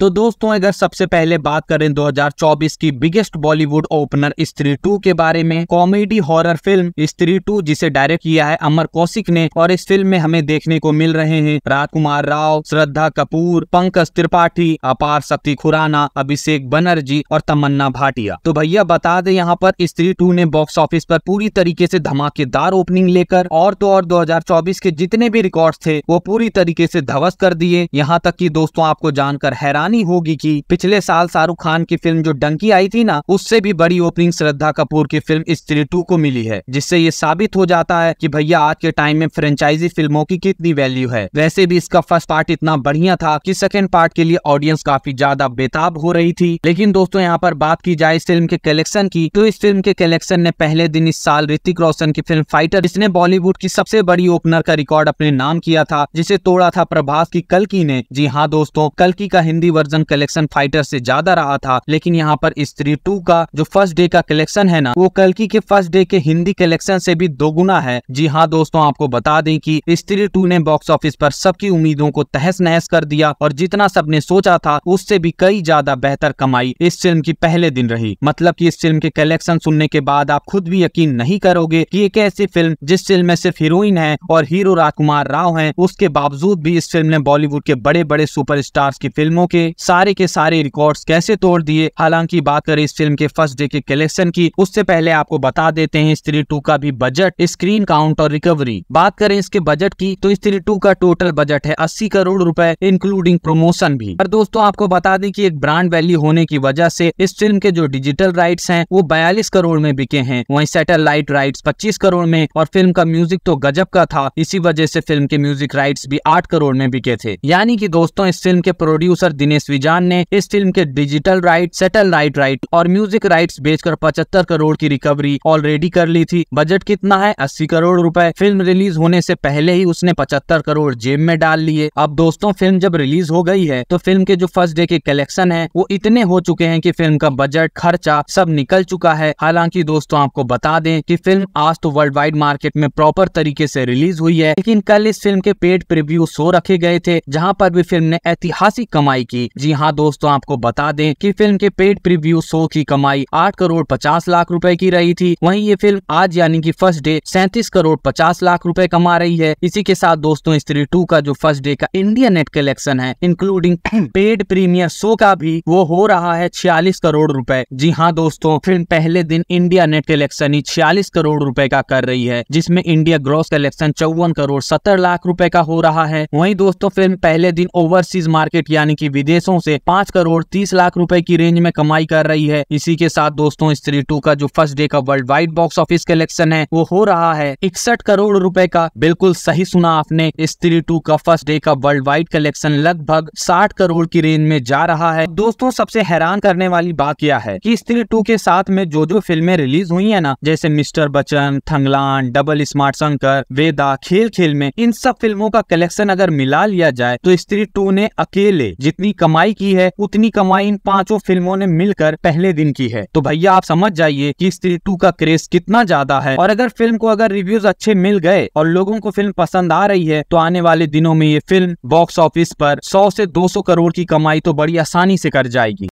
तो दोस्तों अगर सबसे पहले बात करें 2024 की biggest Bollywood opener Stree two के बारे में comedy horror film Stree two जिसे डायरेक्ट किया है अमर कौशिक ने और इस फिल्म में हमें देखने को मिल रहे हैं राजकुमार राव श्रद्धा कपूर पंकज त्रिपाठी अपार शक्ति खुराना अभिषेक बनर्जी और तमन्ना भाटिया तो भैया बता दे यहाँ पर स्त्री टू ने बॉक्स ऑफिस पर पूरी तरीके से धमाकेदार ओपनिंग लेकर और तो और 2024 के जितने भी रिकॉर्ड थे वो पूरी तरीके से ध्वस्त कर दिए यहाँ तक की दोस्तों आपको जानकर हैरान हैरानी होगी कि पिछले साल शाहरुख खान की फिल्म जो डंकी आई थी ना उससे भी बड़ी ओपनिंग श्रद्धा कपूर की फिल्म स्त्री टू को मिली है जिससे ये साबित हो जाता है की भैया आज के टाइम में फ्रेंचाइजी फिल्मों की कितनी वैल्यू है वैसे भी इसका फर्स्ट पार्ट इतना बढ़िया था की सेकेंड पार्ट के लिए ऑडियंस काफी ज्यादा बेताब हो रही थी लेकिन दोस्तों यहाँ पर बात की जाए इस फिल्म के कलेक्शन की तो इस फिल्म के कलेक्शन ने पहले दिन इस साल ऋतिक रोशन की फिल्म फाइटर इसने बॉलीवुड की सबसे बड़ी ओपनर का रिकॉर्ड अपने नाम किया था जिसे तोड़ा था प्रभास की कलकी ने जी हाँ दोस्तों कलकी का हिंदी वर्जन कलेक्शन फाइटर से ज्यादा रहा था लेकिन यहाँ पर स्त्री टू का जो फर्स्ट डे का कलेक्शन है ना वो कलकी के फर्स्ट डे के हिंदी कलेक्शन से भी दोगुना है जी हाँ दोस्तों आपको बता दें कि स्त्री टू ने बॉक्स ऑफिस पर सबकी उम्मीदों को तहस नहस कर दिया और जितना सबने सोचा था उससे भी कई ज्यादा बेहतर कमाई इस फिल्म की पहले दिन रही मतलब की इस फिल्म के कलेक्शन सुनने के बाद आप खुद भी यकीन नहीं करोगे की एक ऐसी फिल्म जिस फिल्म में सिर्फ हीरोइन है और हीरो राजकुमार राव है उसके बावजूद भी इस फिल्म ने बॉलीवुड के बड़े बड़े सुपर की फिल्मों के सारे के सारे रिकॉर्ड कैसे तोड़ दिए हालांकि बात करें इस फिल्म के फर्स्ट डे के कलेक्शन की उससे पहले आपको बता देते हैं स्त्री टू का भी बजट स्क्रीन काउंट और रिकवरी बात करें इसके बजट की तो स्त्री टू का टोटल बजट है अस्सी करोड़ रूपए इंक्लूडिंग प्रमोशन भी और दोस्तों आपको बता दें की एक ब्रांड वैल्यू होने की वजह ऐसी इस फिल्म के जो डिजिटल राइट है वो बयालीस करोड़ में बिके हैं वही सेटेलाइट राइट पच्चीस करोड़ में और फिल्म का म्यूजिक तो गजब का था इसी वजह से फिल्म के म्यूजिक राइट्स भी आठ करोड़ में बिके थे यानी कि दोस्तों इस फिल्म के प्रोड्यूसर दिनेश विजान ने इस फिल्म के digital right satellite right right और म्यूजिक राइट बेचकर पचहत्तर करोड़ की रिकवरी ऑलरेडी कर ली थी बजट कितना है अस्सी करोड़ रूपए फिल्म रिलीज होने ऐसी पहले ही उसने पचहत्तर करोड़ जेब में डाल लिए अब दोस्तों फिल्म जब रिलीज हो गई है तो फिल्म के जो फर्स्ट डे के कलेक्शन है वो इतने हो चुके हैं की फिल्म का बजट खर्चा सब निकल चुका है हालांकि दोस्तों आपको बता दें की फिल्म आज तो वर्ल्ड वाइड मार्केट में प्रॉपर तरीके से रिलीज हुई है लेकिन कल इस फिल्म के पेड प्रिव्यू शो रखे गए थे जहाँ पर भी फिल्म ने ऐतिहासिक कमाई की कमाई जी हाँ दोस्तों आपको बता दें कि फिल्म के पेड प्रीव्यू शो की कमाई आठ करोड़ पचास लाख रुपए की रही थी वहीं ये फिल्म आज यानी कि फर्स्ट डे 37 करोड़ पचास लाख रुपए कमा रही है इसी के साथ दोस्तों स्त्री टू का जो फर्स्ट डे का इंडिया नेट कलेक्शन है इंक्लूडिंग पेड प्रीमियर शो का भी वो हो रहा है छियालीस करोड़ रूपए जी हाँ दोस्तों फिल्म पहले दिन इंडिया नेट कलेक्शन ही छियालीस करोड़ रूपए का कर रही है जिसमे इंडिया ग्रॉस कलेक्शन चौवन करोड़ सत्तर लाख रूपए का हो रहा है वही दोस्तों फिल्म पहले दिन ओवरसीज मार्केट यानी की विदेशों से पांच करोड़ तीस लाख रूपए की रेंज में कमाई कर रही है इसी के साथ दोस्तों स्त्री टू का जो फर्स्ट डे का world wide box office collection है वो हो रहा है इकसठ करोड़ रूपए का बिल्कुल सही सुना आपने स्त्री टू का फर्स्ट डे का वर्ल्ड वाइड कलेक्शन लगभग साठ करोड़ की रेंज में जा रहा है दोस्तों सबसे हैरान करने वाली बात यह है की स्त्री टू के साथ में जो जो फिल्में रिलीज हुई है ना जैसे mister Bachchan Thangalaan double smart Shankar Vedaa Khel Khel में इन सब फिल्मों का कलेक्शन अगर मिला लिया जाए तो स्त्री टू ने अकेले जितनी कमाई की है उतनी कमाई इन पांचों फिल्मों ने मिलकर पहले दिन की है तो भैया आप समझ जाइए कि स्त्री टू का क्रेज कितना ज्यादा है और अगर फिल्म को अगर रिव्यूज अच्छे मिल गए और लोगों को फिल्म पसंद आ रही है तो आने वाले दिनों में ये फिल्म बॉक्स ऑफिस पर 100 से 200 करोड़ की कमाई तो बड़ी आसानी से कर जाएगी